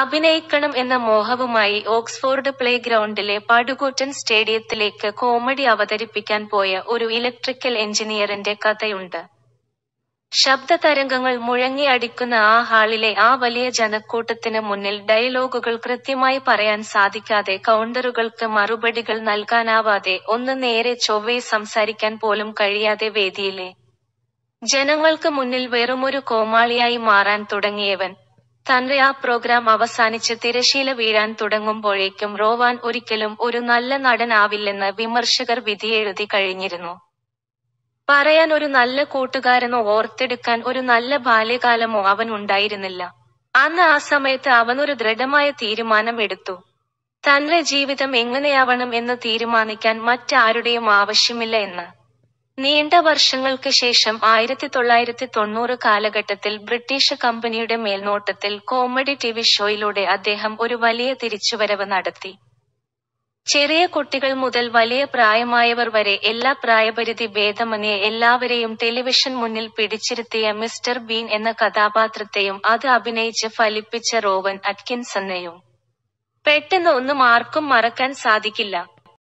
അഭിനയിക്കണം എന്ന മോഹവുമായി Oxford പ്ലേഗ്രൗണ്ടിലെ പടുകൂറ്റൻ സ്റ്റേഡിയത്തിലേക്ക് comedy അവതരിപ്പിക്കാൻ പോയ ഒരു ഇലക്ട്രിക്കൽ എഞ്ചിനീയറിന്റെ കഥയുണ്ട് ശബ്ദ തരംഗങ്ങൾ മുഴങ്ങി അടിക്കുന്ന ആ ഹാളിലെ ആ വലിയ ജനക്കൂട്ടത്തിന് മുന്നിൽ ഡയലോഗുകൾ കൃത്യമായി പറയാൻ സാധിക്കാതെ കൗണ്ടറുകൾക്ക് മറുപടികൾ നൽകാനാവാതെ ഒന്ന് നേരെ ചൊവ്വേ സംസാരിക്കാൻ പോലും കഴിയാതെ വേദിയിലെ ജനങ്ങൾക്ക് മുന്നിൽ വെറുമൊരു കോമാളിയായി മാറാൻ തുടങ്ങിയവൻ തന്റെ ആ പ്രോഗ്രാം അവസാനിച്ച് തിരശീല വീഴാൻ തുടങ്ങുമ്പോഴേക്കും റോവാൻ ഒരിക്കലും ഒരു നല്ല നടനാവില്ലെന്ന് വിമർശകർ വിധിയെഴുതി കഴിഞ്ഞിരുന്നു പറയാൻ ഒരു നല്ല കൂട്ടുകാരനോ ഓർത്തെടുക്കാൻ ഒരു നല്ല ബാല്യകാലമോ അവൻ ഉണ്ടായിരുന്നില്ല അന്ന് ആ സമയത്ത് അവനൊരു ദൃഢമായ തീരുമാനം എടുത്തു തന്റെ ജീവിതം എങ്ങനെയാവണം എന്ന് തീരുമാനിക്കാൻ മറ്റാരുടെയും ആവശ്യമില്ല എന്ന് നീണ്ട വർഷങ്ങൾക്ക് ശേഷം ആയിരത്തി തൊള്ളായിരത്തി തൊണ്ണൂറ് കാലഘട്ടത്തിൽ ബ്രിട്ടീഷ് കമ്പനിയുടെ മേൽനോട്ടത്തിൽ കോമഡി ടിവി ഷോയിലൂടെ അദ്ദേഹം ഒരു വലിയ തിരിച്ചുവരവ് നടത്തി ചെറിയ കുട്ടികൾ മുതൽ വലിയ പ്രായമായവർ വരെ എല്ലാ പ്രായപരിധി ഭേദമന്യേ എല്ലാവരെയും ടെലിവിഷൻ മുന്നിൽ പിടിച്ചിരുത്തിയ മിസ്റ്റർ ബീൻ എന്ന കഥാപാത്രത്തെയും അത് അഭിനയിച്ച് ഫലിപ്പിച്ച റോവൻ അറ്റ്കിൻസെന്നെയും പെട്ടെന്ന് ഒന്നും ആർക്കും മറക്കാൻ സാധിക്കില്ല